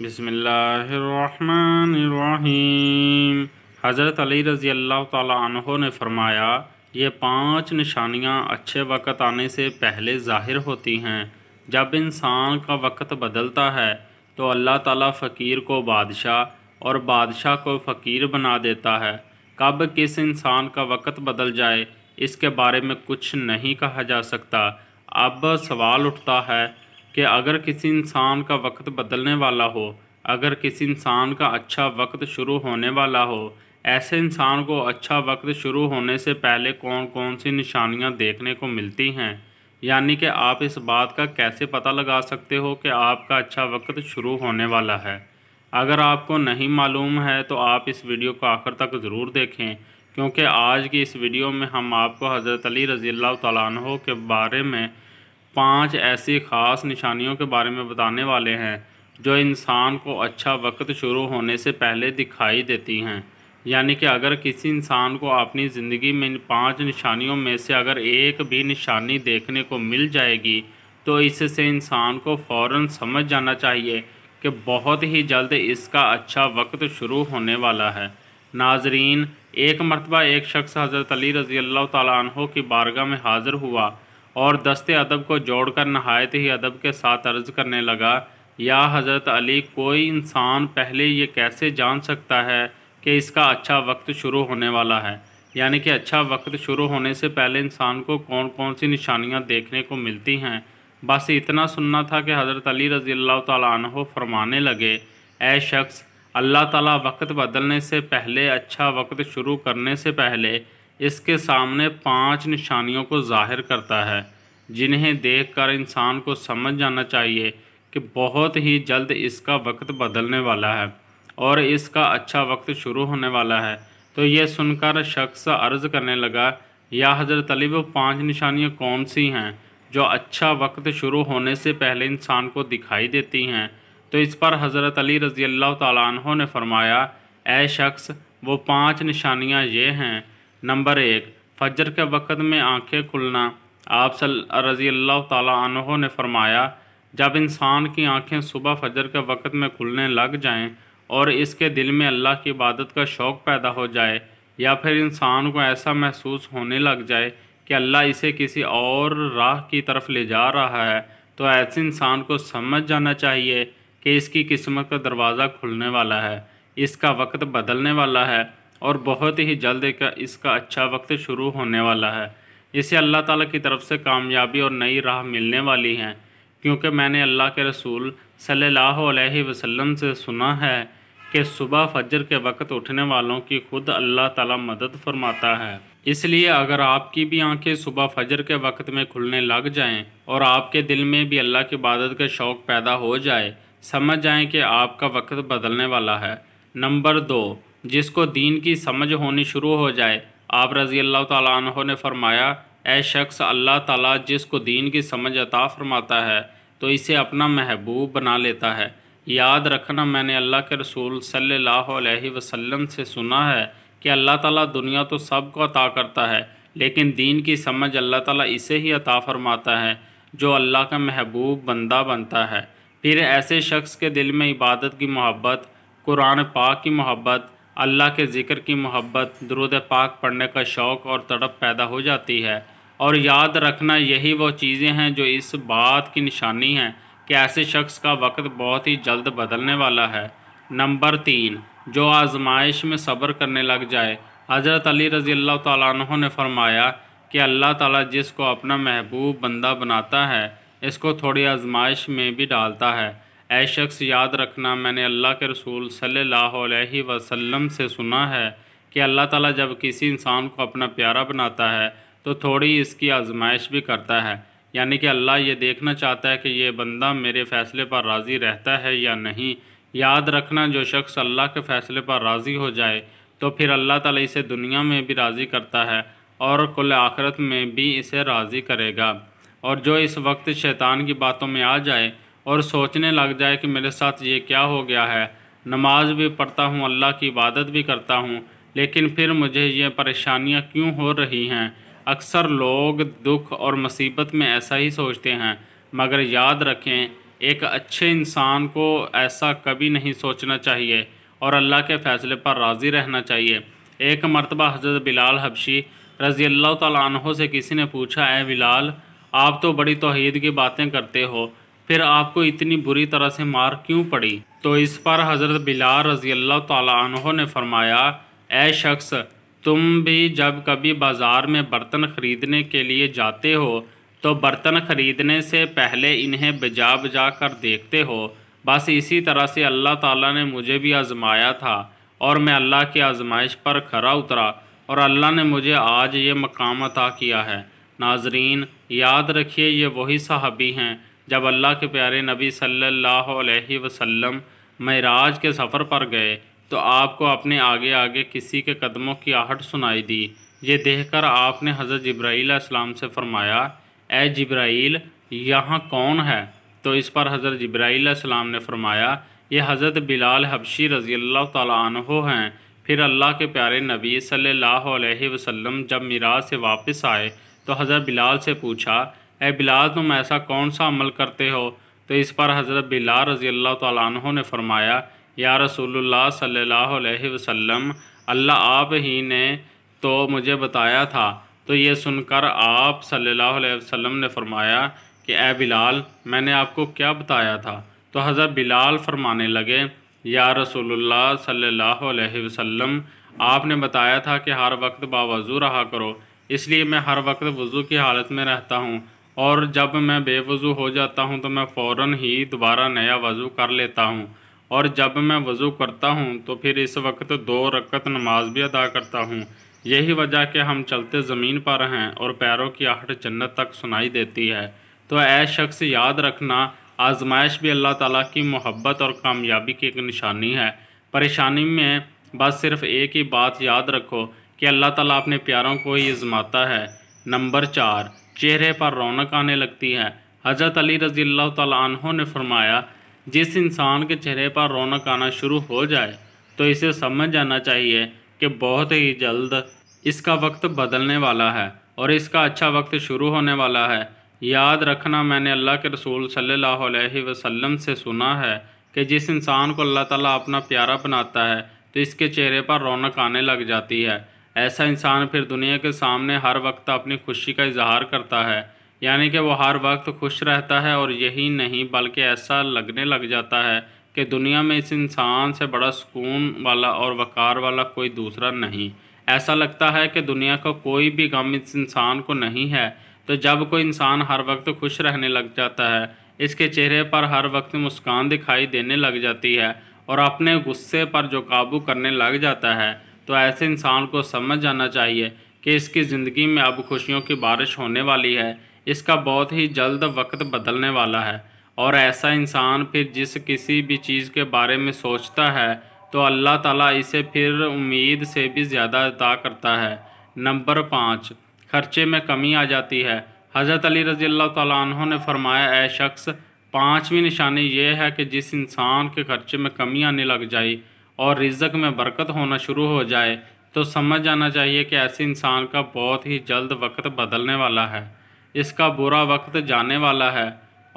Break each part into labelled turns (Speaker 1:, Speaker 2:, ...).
Speaker 1: बसमीम हज़रत अली रज़ी अल्लाह तहो ने फरमाया ये पांच निशानियां अच्छे वक्त आने से पहले ज़ाहिर होती हैं जब इंसान का वक्त बदलता है तो अल्लाह ताला फ़कीर को बादशाह और बादशाह को फ़कीर बना देता है कब किस इंसान का वक्त बदल जाए इसके बारे में कुछ नहीं कहा जा सकता अब सवाल उठता है कि अगर किसी इंसान का वक्त बदलने वाला हो अगर किसी इंसान का अच्छा वक्त शुरू होने वाला हो ऐसे इंसान को अच्छा वक्त शुरू होने से पहले कौन कौन सी निशानियां देखने को मिलती हैं यानी कि आप इस बात का कैसे पता लगा सकते हो कि आपका अच्छा वक्त शुरू होने वाला है अगर आपको नहीं मालूम है तो आप इस वीडियो को आखिर तक ज़रूर देखें क्योंकि आज की इस वीडियो में हम आपको हज़रत अली रज़ी अल्लाह के बारे में पांच ऐसी ख़ास निशानियों के बारे में बताने वाले हैं जो इंसान को अच्छा वक्त शुरू होने से पहले दिखाई देती हैं यानी कि अगर किसी इंसान को अपनी ज़िंदगी में इन पाँच निशानियों में से अगर एक भी निशानी देखने को मिल जाएगी तो इससे इंसान को फ़ौर समझ जाना चाहिए कि बहुत ही जल्द इसका अच्छा वक्त शुरू होने वाला है नाजरीन एक मरतबा एक शख्स हज़रत अली रज़ी अल्लाह तु की बारगाह में हाज़िर हुआ और दस्ते अदब को जोड़कर नहायत ही अदब के साथ अर्ज करने लगा या हज़रत अली कोई इंसान पहले ये कैसे जान सकता है कि इसका अच्छा वक्त शुरू होने वाला है यानी कि अच्छा वक्त शुरू होने से पहले इंसान को कौन कौन सी निशानियाँ देखने को मिलती हैं बस इतना सुनना था कि हज़रत अली रज़ी अल्लाह तह फरमाने लगे ए शख्स अल्लाह ताला वक्त बदलने से पहले अच्छा वक्त शुरू करने से पहले इसके सामने पांच निशानियों को जाहिर करता है जिन्हें देखकर इंसान को समझ जाना चाहिए कि बहुत ही जल्द इसका वक्त बदलने वाला है और इसका अच्छा वक्त शुरू होने वाला है तो यह सुनकर शख्स अर्ज़ करने लगा या हज़रत अली वो पाँच निशानियाँ कौन सी हैं जो अच्छा वक्त शुरू होने से पहले इंसान को दिखाई देती हैं तो इस पर हज़रत अली रज़ी अल्लाह तु ने फरमाया ए शख्स वो पाँच निशानियाँ ये हैं नंबर एक फजर के वक़्त में आंखें खुलना आप रज़ी अल्लाह तहों ने फरमाया जब इंसान की आंखें सुबह फजर के वक़्त में खुलने लग जाएं और इसके दिल में अल्लाह की इबादत का शौक़ पैदा हो जाए या फिर इंसान को ऐसा महसूस होने लग जाए कि अल्लाह इसे किसी और राह की तरफ ले जा रहा है तो ऐसे इंसान को समझ जाना चाहिए कि इसकी किस्मत का दरवाज़ा खुलने वाला है इसका वक्त बदलने वाला है और बहुत ही जल्द इसका अच्छा वक्त शुरू होने वाला है इसे अल्लाह ताला की तरफ से कामयाबी और नई राह मिलने वाली हैं क्योंकि मैंने अल्लाह के रसूल सल्लल्लाहु अलैहि वसल्लम से सुना है कि सुबह फजर के वक्त उठने वालों की खुद अल्लाह ताला मदद फरमाता है इसलिए अगर आपकी भी आंखें सुबह फजर के वक्त में खुलने लग जाएं और आपके दिल में भी अल्लाह की इबादत का शौक़ पैदा हो जाए समझ जाएँ कि आपका वक्त बदलने वाला है नंबर दो जिसको दीन की समझ होनी शुरू हो जाए आप रज़ी अल्लाह तहों ने फरमाया ए शख्स अल्लाह ताला जिसको दीन की समझ अता फरमाता है तो इसे अपना महबूब बना लेता है याद रखना मैंने अल्लाह के रसूल सल्लल्लाहु अलैहि वसल्लम से सुना है कि अल्लाह ताला दुनिया तो सबको अता करता है लेकिन दीन की समझ अल्लाह ताला इसे ही अता फरमाता है जो अल्लाह का महबूब बंदा बनता है फिर ऐसे शख्स के दिल में इबादत की मोहब्बत कुरान पाक की मोहब्बत अल्लाह के ज़िक्र की मोहब्बत दरुद पाक पढ़ने का शौक़ और तड़प पैदा हो जाती है और याद रखना यही वो चीज़ें हैं जो इस बात की निशानी हैं कि ऐसे शख्स का वक्त बहुत ही जल्द बदलने वाला है नंबर तीन जो आजमाइश में सब्र करने लग जाए हज़रत अली रज़ी अल्लाह तु ने फरमाया कि अल्लाह ताला जिसको अपना महबूब बंदा बनाता है इसको थोड़ी आजमाइश में भी डालता है ए शख्स याद रखना मैंने अल्लाह के रसूल सल्लल्लाहु अलैहि वसल्लम से सुना है कि अल्लाह ताला जब किसी इंसान को अपना प्यारा बनाता है तो थोड़ी इसकी आजमाइश भी करता है यानी कि अल्लाह ये देखना चाहता है कि ये बंदा मेरे फ़ैसले पर राज़ी रहता है या नहीं याद रखना जो शख्स अल्लाह के फ़ैसले पर राज़ी हो जाए तो फिर अल्लाह ताला इसे दुनिया में भी राज़ी करता है और कुल आखरत में भी इसे राज़ी करेगा और जो इस वक्त शैतान की बातों में आ जाए और सोचने लग जाए कि मेरे साथ ये क्या हो गया है नमाज भी पढ़ता हूँ अल्लाह की इबादत भी करता हूँ लेकिन फिर मुझे ये परेशानियाँ क्यों हो रही हैं अक्सर लोग दुख और मुसीबत में ऐसा ही सोचते हैं मगर याद रखें एक अच्छे इंसान को ऐसा कभी नहीं सोचना चाहिए और अल्लाह के फ़ैसले पर राज़ी रहना चाहिए एक मरतबा हज़रत बिलाल हबशी रज़ी अल्लाह तहों से किसी ने पूछा ए बिलाल आप तो बड़ी तोहद की बातें करते हो फिर आपको इतनी बुरी तरह से मार क्यों पड़ी तो इस पर हज़रत बिलार रजी अल्लाह तहों ने फरमाया ए शख्स तुम भी जब कभी बाज़ार में बर्तन ख़रीदने के लिए जाते हो तो बर्तन ख़रीदने से पहले इन्हें बजा बजा कर देखते हो बस इसी तरह से अल्लाह ताला ने मुझे भी आज़माया था और मैं अल्लाह की आज़माइश पर खरा उतरा और अल्लाह ने मुझे आज ये मकाम अता किया है नाजरीन याद रखिए ये वही साहबी हैं जब अल्लाह के प्यारे नबी सल्लल्लाहु अलैहि वसल्लम महराज के सफ़र पर गए तो आपको अपने आगे आगे किसी के कदमों की आहट सुनाई दी ये देखकर आपने हज़रत जब्राईलम से फ़रमाया ए जब्राईल यहाँ कौन है तो इस पर हज़रत जब्राईलम ने फ़रमाया ये हज़रत बिलाल हबशी रज़ी अल्लाह तहो हैं फिर अल्लाह के प्यारे नबी सल्लल्लाहु अलैहि वसल्लम जब मीराज से वापस आए तो हज़रत बिलाल से पूछा ए बिलाल तुम ऐसा कौन सा अमल करते हो तो इस पर हज़रत बिला रज़ी अल्लाह तु ने फरमाया या रसूलुल्लाह सल्लल्लाहु अलैहि वसल्लम अल्लाह आप ही ने तो मुझे बताया था तो ये सुनकर आप सल्लल्लाहु अलैहि वसल्लम ने फरमाया कि ए बिलाल मैंने आपको क्या बताया था तो हज़रत बिलाल फरमाने लगे या रसूलुल्लाह सल्लल्लाहु अलैहि वसल्लम आपने बताया था कि हर वक्त बावज़ू रहा करो इसलिए मैं हर वक्त वज़ू की हालत में रहता हूँ और जब मैं बेवज़ू हो जाता हूँ तो मैं फ़ौर ही दोबारा नया वज़ू कर लेता हूँ और जब मैं वज़ू करता हूँ तो फिर इस वक्त दो रकत नमाज भी अदा करता हूँ यही वजह कि हम चलते ज़मीन पर हैं और पैरों की आहट जन्नत तक सुनाई देती है तो ऐ शख्स याद रखना आजमाइश भी अल्लाह ताला की मोहब्बत और कामयाबी की एक निशानी है परेशानी में बस सिर्फ एक ही बात याद रखो कि अल्लाह ताला अपने प्यारों को ही आजमाता है नंबर चार चेहरे पर रौनक आने लगती है हज़रत अली रज़ी तहों ने फरमाया जिस इंसान के चेहरे पर रौनक आना शुरू हो जाए तो इसे समझ जाना चाहिए कि बहुत ही जल्द इसका वक्त बदलने वाला है और इसका अच्छा वक्त शुरू होने वाला है याद रखना मैंने अल्लाह के रसूल सल्लल्लाहु अलैहि वसल्लम से सुना है कि जिस इंसान को अल्लाह ताला अपना प्यारा बनाता है तो इसके चेहरे पर रौनक आने लग जाती है ऐसा इंसान फिर दुनिया के सामने हर वक्त अपनी खुशी का इजहार करता है यानी कि वो हर वक्त खुश रहता है और यही नहीं बल्कि ऐसा लगने लग जाता है कि दुनिया में इस इंसान से बड़ा सुकून वाला और वक़ार वाला कोई दूसरा नहीं ऐसा लगता है कि दुनिया का कोई भी गम इस इंसान को नहीं है तो जब कोई इंसान हर वक्त खुश रहने लग जाता है इसके चेहरे पर हर वक्त मुस्कान दिखाई देने लग जाती है और अपने गुस्से पर जो काबू करने लग जाता है तो ऐसे इंसान को समझ जाना चाहिए कि इसकी ज़िंदगी में अब खुशियों की बारिश होने वाली है इसका बहुत ही जल्द वक्त बदलने वाला है और ऐसा इंसान फिर जिस किसी भी चीज़ के बारे में सोचता है तो अल्लाह ताला इसे फिर उम्मीद से भी ज़्यादा अदा करता है नंबर पाँच खर्चे में कमी आ जाती है हज़रत अली रज़ी अल्लाह ने फरमाया ऐ शख्स पाँचवीं निशानी यह है कि जिस इंसान के खर्चे में कमी आने लग जाए और रिजक में बरकत होना शुरू हो जाए तो समझ जाना चाहिए कि ऐसे इंसान का बहुत ही जल्द वक्त बदलने वाला है इसका बुरा वक्त जाने वाला है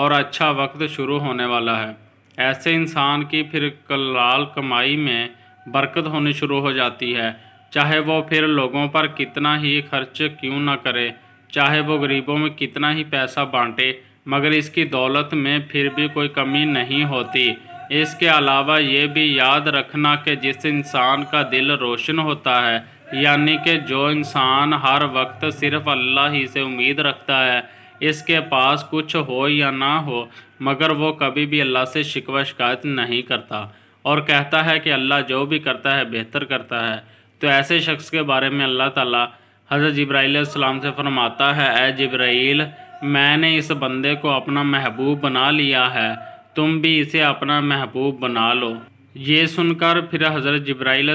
Speaker 1: और अच्छा वक्त शुरू होने वाला है ऐसे इंसान की फिर कलाल कमाई में बरकत होनी शुरू हो जाती है चाहे वो फिर लोगों पर कितना ही खर्च क्यों ना करे चाहे वो गरीबों में कितना ही पैसा बांटे मगर इसकी दौलत में फिर भी कोई कमी नहीं होती इसके अलावा ये भी याद रखना कि जिस इंसान का दिल रोशन होता है यानी कि जो इंसान हर वक्त सिर्फ अल्लाह ही से उम्मीद रखता है इसके पास कुछ हो या ना हो मगर वो कभी भी अल्लाह से शिकवा शिकायत नहीं करता और कहता है कि अल्लाह जो भी करता है बेहतर करता है तो ऐसे शख्स के बारे में अल्लाह ताला हज़रत जब्राईसम से फरमाता है ए जब्राइल मैंने इस बंदे को अपना महबूब बना लिया है तुम भी इसे अपना महबूब बना लो ये सुनकर फिर हज़रत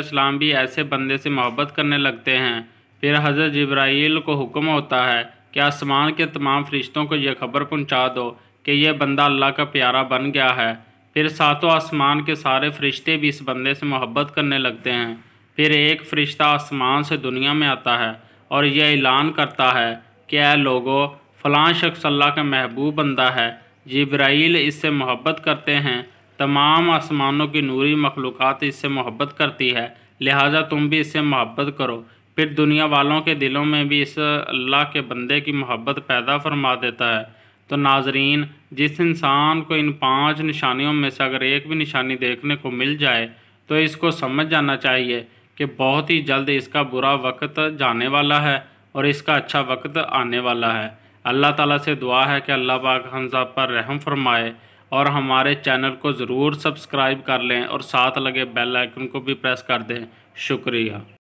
Speaker 1: इस्लाम भी ऐसे बंदे से मोहब्बत करने लगते हैं फिर हज़रत जब्राइल को हुक्म होता है कि आसमान के तमाम फरिश्तों को यह खबर पहुंचा दो कि यह बंदा अल्लाह का प्यारा बन गया है फिर सातों आसमान के सारे फरिश्ते भी इस बंदे से मोहब्बत करने लगते हैं फिर एक फ़रिश्ता आसमान से दुनिया में आता है और यह ऐलान करता है कि अ लोगो फ़लाँ शख्स अल्लाह का महबूब बंदा है जिब्राइल इससे मोहब्बत करते हैं तमाम आसमानों की नूरी मखलूक़ात इससे मोहब्बत करती है लिहाजा तुम भी इससे मोहब्बत करो फिर दुनिया वालों के दिलों में भी इस अल्लाह के बंदे की मोहब्बत पैदा फरमा देता है तो नाजरीन जिस इंसान को इन पांच निशानियों में से अगर एक भी निशानी देखने को मिल जाए तो इसको समझ जाना चाहिए कि बहुत ही जल्द इसका बुरा वक्त जाने वाला है और इसका अच्छा वक्त आने वाला है अल्लाह ताला से दुआ है कि अल्लाह पाक हम सब पर रहम फरमाए और हमारे चैनल को ज़रूर सब्सक्राइब कर लें और साथ लगे बेल आइकन को भी प्रेस कर दें शुक्रिया